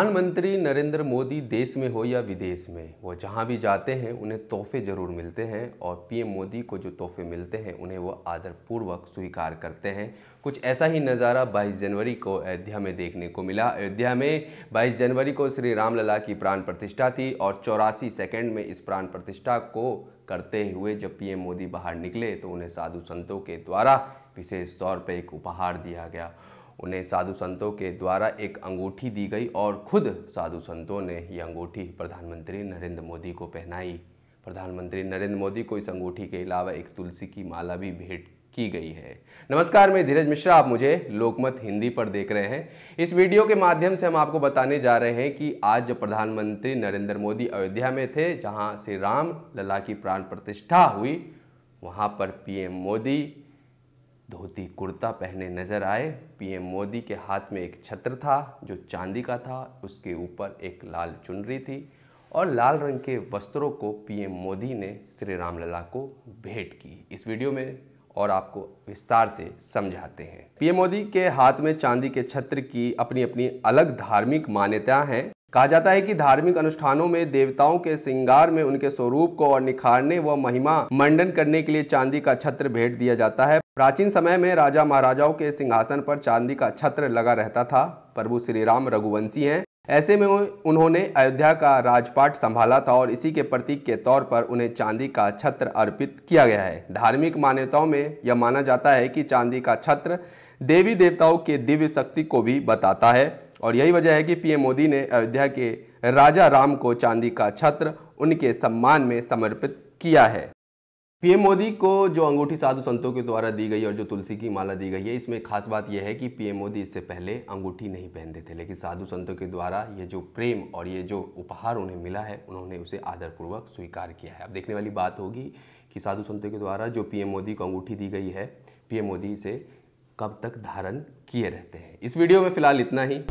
प्रधानमंत्री नरेंद्र मोदी देश में हो या विदेश में वो जहाँ भी जाते हैं उन्हें तोहफे ज़रूर मिलते हैं और पीएम मोदी को जो तोहफे मिलते हैं उन्हें वो आदरपूर्वक स्वीकार करते हैं कुछ ऐसा ही नज़ारा 22 जनवरी को अयोध्या में देखने को मिला अयोध्या में 22 जनवरी को श्री रामलला की प्राण प्रतिष्ठा थी और चौरासी सेकेंड में इस प्राण प्रतिष्ठा को करते हुए जब पीएम मोदी बाहर निकले तो उन्हें साधु संतों के द्वारा विशेष तौर पर एक उपहार दिया गया उन्हें साधु संतों के द्वारा एक अंगूठी दी गई और खुद साधु संतों ने ये अंगूठी प्रधानमंत्री नरेंद्र मोदी को पहनाई प्रधानमंत्री नरेंद्र मोदी को इस अंगूठी के अलावा एक तुलसी की माला भी भेंट की गई है नमस्कार मैं धीरज मिश्रा आप मुझे लोकमत हिंदी पर देख रहे हैं इस वीडियो के माध्यम से हम आपको बताने जा रहे हैं कि आज जब प्रधानमंत्री नरेंद्र मोदी अयोध्या में थे जहां श्री राम लला की प्राण प्रतिष्ठा हुई वहां पर पीएम मोदी धोती कुर्ता पहने नजर आए पीएम मोदी के हाथ में एक छत्र था जो चांदी का था उसके ऊपर एक लाल चुनरी थी और लाल रंग के वस्त्रों को पीएम मोदी ने श्री रामलला को भेंट की इस वीडियो में और आपको विस्तार से समझाते हैं पीएम मोदी के हाथ में चांदी के छत्र की अपनी अपनी अलग धार्मिक मान्यताएं हैं कहा जाता है कि धार्मिक अनुष्ठानों में देवताओं के श्रृंगार में उनके स्वरूप को और निखारने व महिमा मंडन करने के लिए चांदी का छत्र भेंट दिया जाता है प्राचीन समय में राजा महाराजाओं के सिंहासन पर चांदी का छत्र लगा रहता था प्रभु श्री राम रघुवंशी हैं ऐसे में उन्होंने अयोध्या का राजपाट संभाला था और इसी के प्रतीक के तौर पर उन्हें चांदी का छत्र अर्पित किया गया है धार्मिक मान्यताओं में यह माना जाता है कि चांदी का छत्र देवी देवताओं के दिव्य शक्ति को भी बताता है और यही वजह है कि पीएम मोदी ने अयोध्या के राजा राम को चांदी का छत्र उनके सम्मान में समर्पित किया है पीएम मोदी को जो अंगूठी साधु संतों के द्वारा दी गई और जो तुलसी की माला दी गई है इसमें खास बात यह है कि पीएम मोदी इससे पहले अंगूठी नहीं पहनते थे लेकिन साधु संतों के द्वारा ये जो प्रेम और ये जो उपहार उन्हें मिला है उन्होंने उसे आदरपूर्वक स्वीकार किया है अब देखने वाली बात होगी कि साधु संतों के द्वारा जो पीएम मोदी को अंगूठी दी गई है पीएम मोदी इसे कब तक धारण किए रहते हैं इस वीडियो में फिलहाल इतना ही